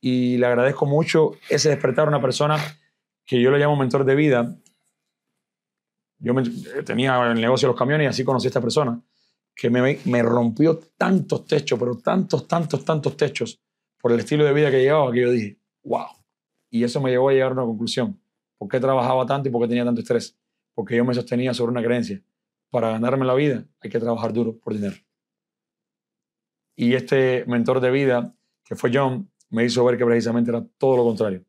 y le agradezco mucho ese despertar a una persona que yo le llamo mentor de vida. Yo me, eh, tenía el negocio de los camiones y así conocí a esta persona que me, me, rompió tantos techos, pero tantos, tantos, tantos techos por el estilo de vida que llevaba que yo dije, wow. Y eso me llevó a llegar a una conclusión. ¿Por qué trabajaba tanto y por qué tenía tanto estrés? Porque yo me sostenía sobre una creencia. Para ganarme la vida hay que trabajar duro por dinero. Y este mentor de vida, que fue John, me hizo ver que precisamente era todo lo contrario.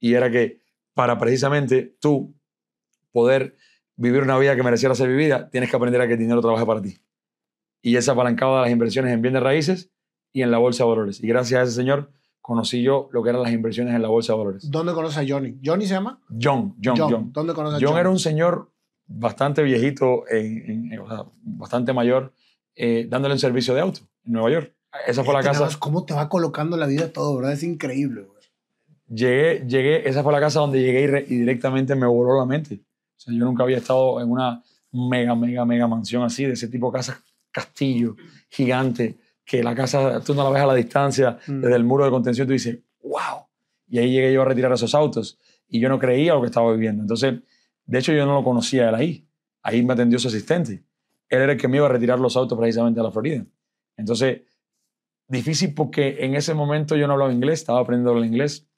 Y era que para precisamente tú poder vivir una vida que mereciera ser vivida, tienes que aprender a que el dinero trabaje para ti. Y esa apalancaba de las inversiones en bienes raíces y en la bolsa de valores. Y gracias a ese señor conocí yo lo que eran las inversiones en la bolsa de valores. ¿Dónde conoces a Johnny? ¿Johnny se llama? John, John, John. era un señor bastante viejito, en, bastante mayor, eh, dándole un servicio de auto en Nueva York. Esa fue la este, casa. ¿Cómo te va colocando la vida todo, verdad? Es increíble, güey. Llegué, llegué, esa fue la casa donde llegué y, directamente me voló la mente. O sea, yo nunca había estado en una mega, mega, mega mansión así, de ese tipo de casa, castillo, gigante, que la casa, tú no la ves a la distancia, mm. desde el muro de contención tú dices, wow. Y ahí llegué yo a retirar esos autos y yo no creía lo que estaba viviendo. Entonces, de hecho, yo no lo conocía él ahí. Ahí me atendió su asistente. Él era el que me iba a retirar los autos precisamente a la Florida. Entonces, Difícil porque en ese momento yo no hablaba inglés, estaba aprendiendo el inglés.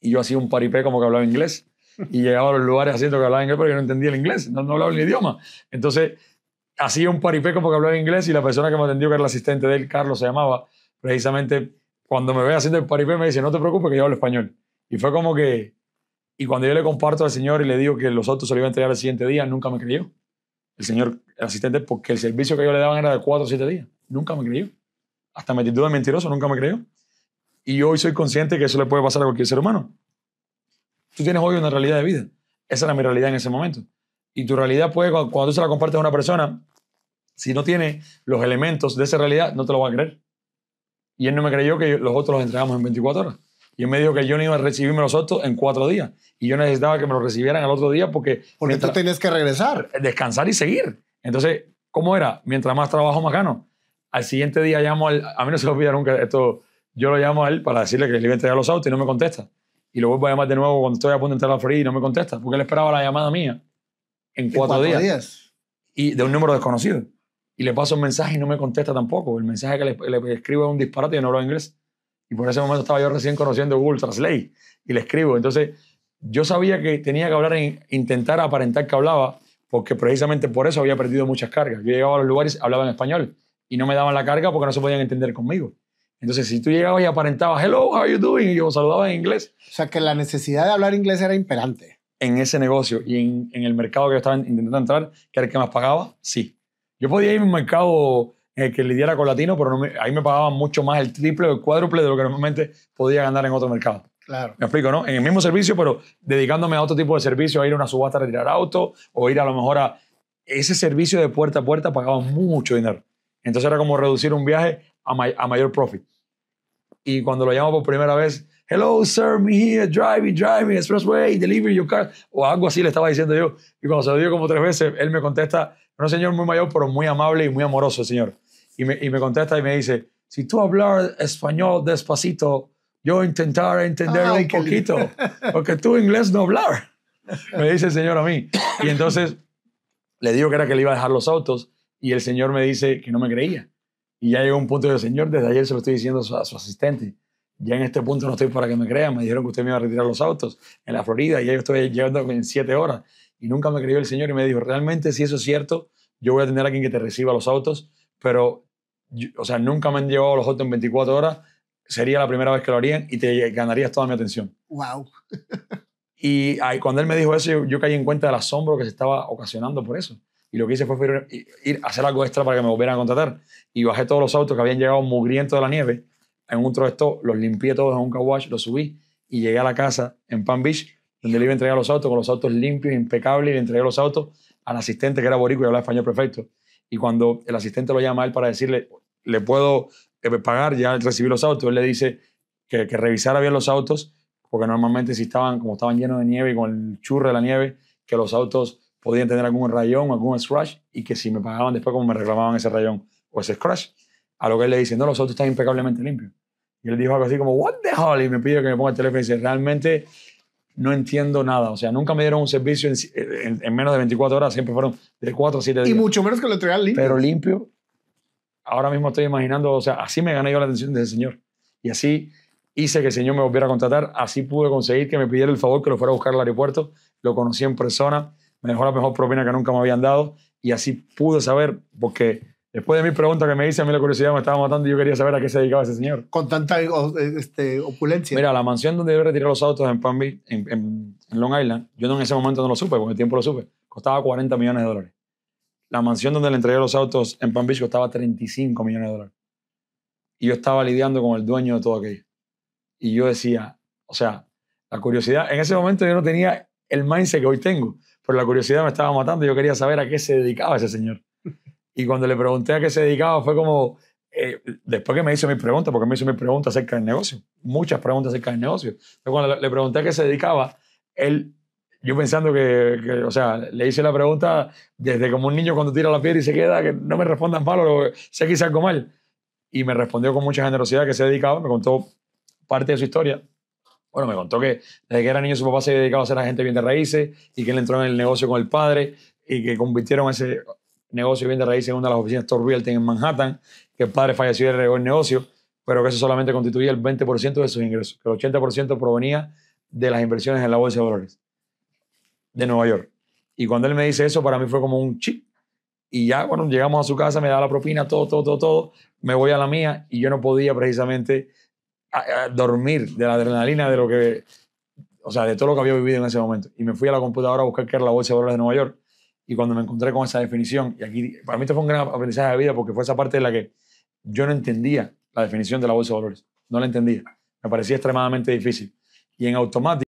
Y yo hacía un paripé como que hablaba inglés. Y llegaba a los lugares haciendo que hablaba inglés porque yo no entendía el inglés, no, hablaba el idioma. Entonces, hacía un paripé como que hablaba inglés y la persona que me atendió, que era el asistente de él, Carlos se llamaba, precisamente cuando me ve haciendo el paripé me dice, no te preocupes que yo hablo español. Y fue como que... Y cuando yo le comparto al señor y le digo que los autos se lo iba a entregar el siguiente día, nunca me creyó. El señor asistente, porque el servicio que yo le daban era de cuatro o siete días. Nunca me creyó hasta mi de mentiroso, nunca me creo. Y hoy soy consciente que eso le puede pasar a cualquier ser humano. Tú tienes hoy una realidad de vida. Esa era mi realidad en ese momento. Y tu realidad puede, cuando tú se la compartes a una persona, si no tiene los elementos de esa realidad, no te lo va a creer. Y él no me creyó que los otros los entregamos en 24 horas. Y él me dijo que yo no iba a recibirme los otros en cuatro días. Y yo necesitaba que me los recibieran al otro día porque... Porque tú tenías que regresar. Descansar y seguir. Entonces, ¿cómo era? Mientras más trabajo, más gano. Al siguiente día llamo al. A mí no se me olvida nunca esto. Yo lo llamo a él para decirle que le iba a entregar los autos y no me contesta. Y lo vuelvo a llamar de nuevo cuando estoy a punto de entrar a la Florida y no me contesta, porque él esperaba la llamada mía en cuatro, cuatro días, Y de un número desconocido. Y le paso un mensaje y no me contesta tampoco. El mensaje que le, escribo es un disparate y no hablo inglés. Y por ese momento estaba yo recién conociendo Google Translate y le escribo. Entonces, yo sabía que tenía que hablar, e intentar aparentar que hablaba, porque precisamente por eso había perdido muchas cargas. Yo llegaba a los lugares, hablaba en español y no me daban la carga porque no se podían entender conmigo. Entonces, si tú llegabas y aparentabas, hello, how are you doing? Y yo saludaba en inglés. O sea, que la necesidad de hablar inglés era imperante. En ese negocio y en, en el mercado que yo estaba intentando entrar, que era el que más pagaba, sí. Yo podía ir a un mercado en el que lidiara con latinos, pero ahí me pagaban mucho más el triple o el cuádruple de lo que normalmente podía ganar en otro mercado. Claro. Me explico, ¿no? En el mismo servicio, pero dedicándome a otro tipo de servicio, a ir a una subasta a retirar auto o ir a lo mejor a... Ese servicio de puerta a puerta pagaba mucho dinero. Entonces era como reducir un viaje a, a mayor profit. Y cuando lo llamo por primera vez, hello, sir, me here, driving, driving, expressway, deliver your car, o algo así le estaba diciendo yo. Y cuando se lo digo como tres veces, él me contesta, un señor muy mayor, pero muy amable y muy amoroso señor. Y me, y me contesta y me dice, si tú hablar español despacito, yo intentar entender ah, un poquito, porque tú inglés no hablar, me dice el señor a mí. Y entonces le digo que era que le iba a dejar los autos y el señor me dice que no me creía. Y ya llegó un punto de señor, desde ayer se lo estoy diciendo a su, asistente. Ya en este punto no estoy para que me crean. Me dijeron que usted me iba a retirar los autos en la Florida y ya yo estoy llegando en siete horas. Y nunca me creyó el señor y me dijo, realmente si eso es cierto, yo voy a tener a quien que te reciba los autos, pero, o sea, nunca me han llevado los autos en 24 horas. Sería la primera vez que lo harían y te ganarías toda mi atención. ¡Wow! y cuando él me dijo eso, yo caí en cuenta del asombro que se estaba ocasionando por eso. Y lo que hice fue ir a hacer algo extra para que me volvieran a contratar. Y bajé todos los autos que habían llegado mugrientos de la nieve en un trozo, los limpié todos en un car los subí y llegué a la casa en Palm Beach, donde le iba a entregar los autos con los autos limpios, impecables, y le entregué los autos al asistente que era boricua y hablaba español perfecto. Y cuando el asistente lo llama a él para decirle, le puedo eh, pagar, ya recibí los autos, él le dice que, que revisara bien los autos, porque normalmente si estaban, como estaban llenos de nieve y con el churro de la nieve, que los autos podían tener algún rayón, algún scratch, y que si me pagaban después como me reclamaban ese rayón o ese scratch, a lo que él le dice, no, los autos están impecablemente limpios. Y él dijo algo así como, what the hell, y me pidió que me ponga el teléfono y dice, realmente no entiendo nada. O sea, nunca me dieron un servicio en, menos de 24 horas, siempre fueron de 4 a 7 días. Y mucho menos que lo entregan limpio. Pero limpio, ahora mismo estoy imaginando, o sea, así me gané yo la atención de ese señor. Y así hice que el señor me volviera a contratar, así pude conseguir que me pidiera el favor que lo fuera a buscar al aeropuerto, lo conocí en persona, me dejó la mejor propina que nunca me habían dado y así pude saber, porque después de mi pregunta que me hice, a mí la curiosidad me estaba matando y yo quería saber a qué se dedicaba ese señor. Con tanta este, opulencia. Mira, la mansión donde yo retiré los autos en Palm Beach, en, Long Island, yo no en ese momento no lo supe, porque el tiempo lo supe, costaba 40 millones de dólares. La mansión donde le entregué los autos en Palm Beach costaba 35 millones de dólares. Y yo estaba lidiando con el dueño de todo aquello. Y yo decía, o sea, la curiosidad, en ese momento yo no tenía el mindset que hoy tengo pero la curiosidad me estaba matando. Yo quería saber a qué se dedicaba ese señor. Y cuando le pregunté a qué se dedicaba, fue como. Eh, después que me hizo mi pregunta porque me hizo mis pregunta acerca del negocio, muchas preguntas acerca del negocio. Entonces, cuando le pregunté a qué se dedicaba, él, yo pensando que, o sea, le hice la pregunta desde como un niño cuando tira la piedra y se queda, que no me respondan o sé que hice algo mal. Y me respondió con mucha generosidad que se dedicaba, me contó parte de su historia bueno, me contó que desde que era niño su papá se dedicaba a ser agente bien de raíces y que él entró en el negocio con el padre y que convirtieron ese negocio bien de raíces en una de las oficinas Tor Realty en Manhattan, que el padre falleció y el negocio, pero que eso solamente constituía el 20% de sus ingresos, que el 80% provenía de las inversiones en la bolsa de valores de Nueva York. Y cuando él me dice eso, para mí fue como un chip. Y ya, bueno, llegamos a su casa, me da la propina, todo, todo, todo, todo. Me voy a la mía y yo no podía precisamente dormir de la adrenalina de lo que, o sea, de todo lo que había vivido en ese momento. Y me fui a la computadora a buscar qué era la bolsa de valores de Nueva York. Y cuando me encontré con esa definición, y aquí, para mí esto fue un gran aprendizaje de vida porque fue esa parte de la que yo no entendía la definición de la bolsa de valores. No la entendía. Me parecía extremadamente difícil. Y en automático,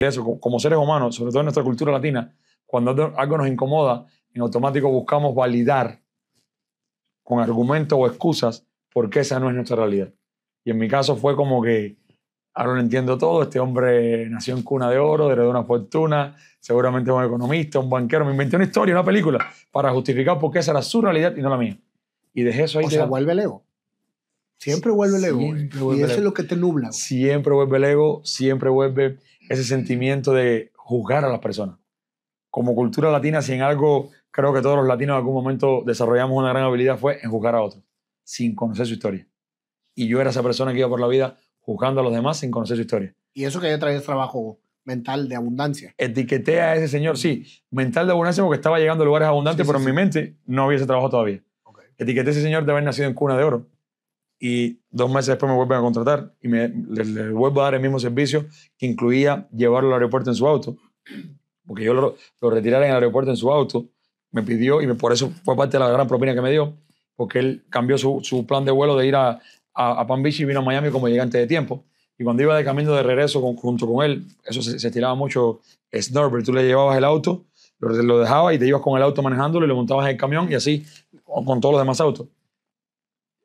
eso, como seres humanos, sobre todo en nuestra cultura latina, cuando algo nos incomoda, en automático buscamos validar con argumentos o excusas porque esa no es nuestra realidad. Y en mi caso fue como que, ahora lo entiendo todo, este hombre nació en cuna de oro, heredó una fortuna, seguramente un economista, un banquero, me inventé una historia, una película, para justificar por qué esa era su realidad y no la mía. Y dejé eso ahí. O sea, vuelve el ego. Siempre vuelve el ego. y eso es lo que te nubla. Siempre vuelve el ego, siempre vuelve ese sentimiento de juzgar a las personas. Como cultura latina, si en algo creo que todos los latinos en algún momento desarrollamos una gran habilidad fue en juzgar a otros, sin conocer su historia y yo era esa persona que iba por la vida juzgando a los demás sin conocer su historia. Y eso que yo traía trabajo mental de abundancia. Etiqueté a ese señor, sí, mental de abundancia porque estaba llegando a lugares abundantes, pero en mi mente no había ese trabajo todavía. Okay. Etiqueté a ese señor de haber nacido en cuna de oro. Y dos meses después me vuelven a contratar y me, le, vuelvo a dar el mismo servicio que incluía llevarlo al aeropuerto en su auto. Porque yo lo, lo retirara en el aeropuerto en su auto. Me pidió, y por eso fue parte de la gran propina que me dio, porque él cambió su, su plan de vuelo de ir a, a, a vino a Miami como llegante de tiempo. Y cuando iba de camino de regreso junto con él, eso se, estiraba tiraba mucho pero eh, Tú le llevabas el auto, lo, dejaba dejabas y te ibas con el auto manejándolo y lo montabas en el camión y así con, todos los demás autos.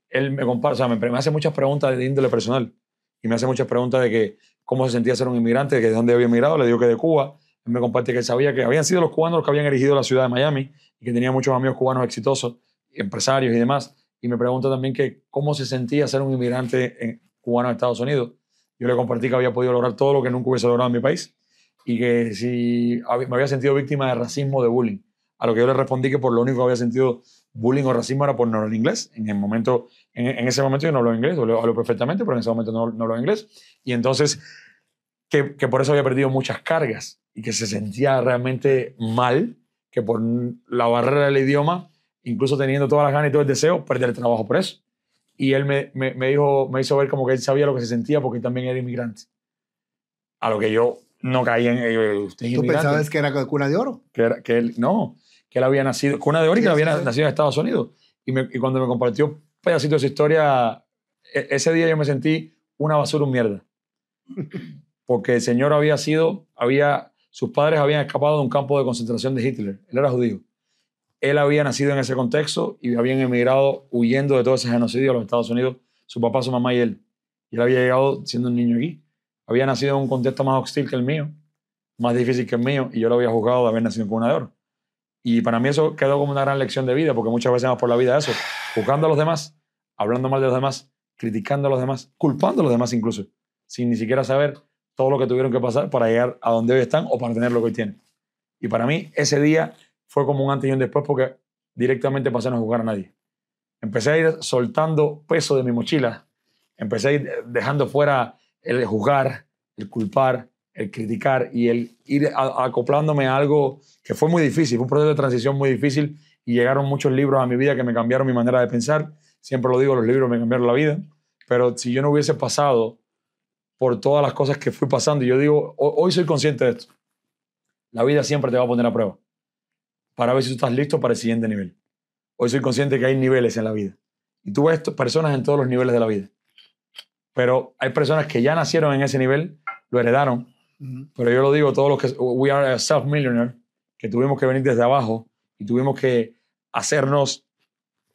Él me me, hace muchas preguntas de índole personal y me hace muchas preguntas de que cómo se sentía ser un inmigrante, de que de dónde había emigrado, le digo que de Cuba. Él me comparte que sabía que habían sido los cubanos los que habían erigido la ciudad de Miami y que tenía muchos amigos cubanos exitosos, empresarios y demás y me pregunta también que cómo se sentía ser un inmigrante cubano en Estados Unidos. Yo le compartí que había podido lograr todo lo que nunca hubiese logrado en mi país y que si me había sentido víctima de racismo, de bullying. A lo que yo le respondí que por lo único que había sentido bullying o racismo era por no hablar inglés. En, el momento, en, ese momento yo no hablaba inglés, lo hablo perfectamente, pero en ese momento no, no hablaba inglés. Y entonces, que por eso había perdido muchas cargas y que se sentía realmente mal, que por la barrera del idioma incluso teniendo todas las ganas y todo el deseo, perder el trabajo por eso. Y él me, dijo, me hizo ver como que él sabía lo que se sentía porque también era inmigrante. A lo que yo no caí en... Eh, ¿Tú pensabas que era cuna de oro? Que, él, no, que él había nacido, cuna de oro y que había nacido en Estados Unidos. Y, cuando me compartió un pedacito de su historia, e, ese día yo me sentí una basura, un mierda. Porque el señor había sido, había, sus padres habían escapado de un campo de concentración de Hitler. Él era judío él había nacido en ese contexto y habían emigrado huyendo de todo ese genocidio a los Estados Unidos, su papá, su mamá y él. Y él había llegado siendo un niño aquí. Había nacido en un contexto más hostil que el mío, más difícil que el mío, y yo lo había juzgado de haber nacido con una de oro. Y para mí eso quedó como una gran lección de vida, porque muchas veces vamos por la vida eso, juzgando a los demás, hablando mal de los demás, criticando a los demás, culpando a los demás incluso, sin ni siquiera saber todo lo que tuvieron que pasar para llegar a donde hoy están o para tener lo que hoy tienen. Y para mí ese día fue como un antes y un después porque directamente pasé a no jugar a nadie. Empecé a ir soltando peso de mi mochila, empecé a ir dejando fuera el juzgar, el culpar, el criticar y el ir acoplándome a algo que fue muy difícil, fue un proceso de transición muy difícil y llegaron muchos libros a mi vida que me cambiaron mi manera de pensar. Siempre lo digo, los libros me cambiaron la vida, pero si yo no hubiese pasado por todas las cosas que fui pasando, y yo digo, hoy soy consciente de esto, la vida siempre te va a poner a prueba para ver si tú estás listo para el siguiente nivel. Hoy soy consciente que hay niveles en la vida. Y tú ves personas en todos los niveles de la vida. Pero hay personas que ya nacieron en ese nivel, lo heredaron. Pero yo lo digo, todos los que. We are a self-millionaire, que tuvimos que venir desde abajo y tuvimos que hacernos.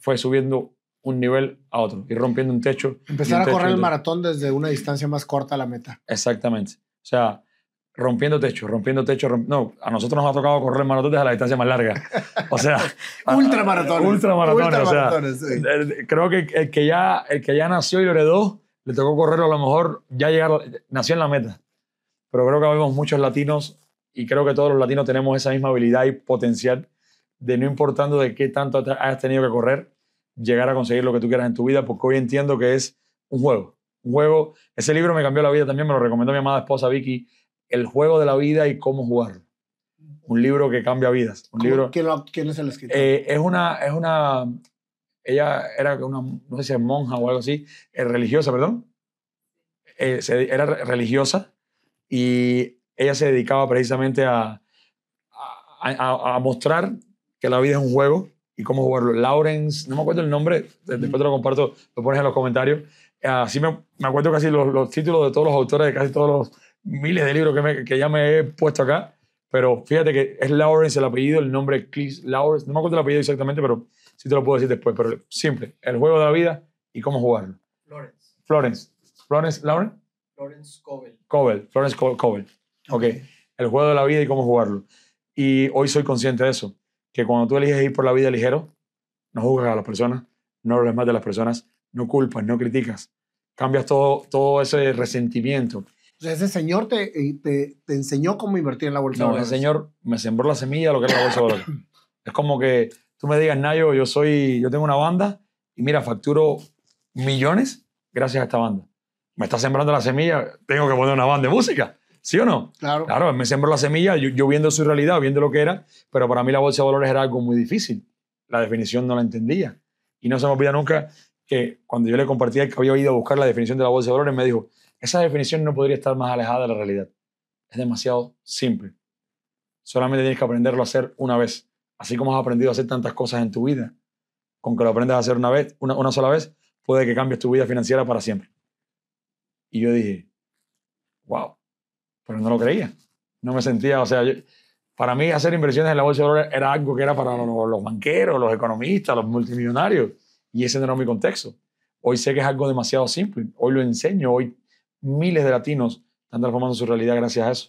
Fue subiendo un nivel a otro y rompiendo un techo. Empezar a correr el maratón desde una distancia más corta a la meta. Exactamente. O sea, rompiendo techo, rompiendo techo. No, a nosotros nos ha tocado correr maratones a la distancia más larga. O sea, ultramaratones. Ultramaratones. Ultra sí. Eh, eh, creo que el que, ya, el que ya nació y lo heredó, le tocó correr, a lo mejor ya llegar, nació en la meta. Pero creo que vemos muchos latinos y creo que todos los latinos tenemos esa misma habilidad y potencial de no importando de qué tanto hayas tenido que correr, llegar a conseguir lo que tú quieras en tu vida, porque hoy entiendo que es un juego. Un juego. Ese libro me cambió la vida también, me lo recomendó mi amada esposa Vicky el juego de la vida y cómo jugarlo. Un libro que cambia vidas. Un libro, ¿Quién, es el escritor? Eh, es, una, es una. Ella era una, no sé si es monja o algo así, eh, religiosa, perdón. Eh, era religiosa y ella se dedicaba precisamente a, a, mostrar que la vida es un juego y cómo jugarlo. Lawrence, no me acuerdo el nombre, después te lo comparto, lo pones en los comentarios. Así me, me acuerdo casi los, los, títulos de todos los autores de casi todos los miles de libros que, ya me he puesto acá, pero fíjate que es Lawrence el apellido, el nombre Chris Lawrence, no me acuerdo el apellido exactamente, pero sí te lo puedo decir después, pero simple, el juego de la vida y cómo jugarlo. Florence. Florence. Florence, Lawrence. Florence Cobel. Cobel, Florence Cobel. Ok, el juego de la vida y cómo jugarlo. Y hoy soy consciente de eso, que cuando tú eliges ir por la vida ligero, no juzgas a las personas, no hablas más de las personas, no culpas, no criticas, cambias todo, todo ese resentimiento o sea, ese señor eh, te, te, enseñó cómo invertir en la bolsa. No, ese señor me sembró la semilla lo que es la bolsa de valores. es como que tú me digas, Nayo, yo soy, yo tengo una banda y mira, facturo millones gracias a esta banda. Me está sembrando la semilla, tengo que poner una banda de música. ¿Sí o no? Claro. Claro, me sembró la semilla, yo, viendo su realidad, viendo lo que era, pero para mí la bolsa de valores era algo muy difícil. La definición no la entendía. Y no se me olvida nunca que cuando yo le compartía que había ido a buscar la definición de la bolsa de valores, me dijo, esa definición no podría estar más alejada de la realidad. Es demasiado simple. Solamente tienes que aprenderlo a hacer una vez. Así como has aprendido a hacer tantas cosas en tu vida. Con que lo aprendas a hacer una vez, una, sola vez, puede que cambies tu vida financiera para siempre. Y yo dije, wow, pero no lo creía. No me sentía, o sea, para mí hacer inversiones en la bolsa de valores era algo que era para los, los, banqueros, los economistas, los multimillonarios. Y ese no era mi contexto. Hoy sé que es algo demasiado simple. Hoy lo enseño, hoy miles de latinos están transformando su realidad gracias a eso.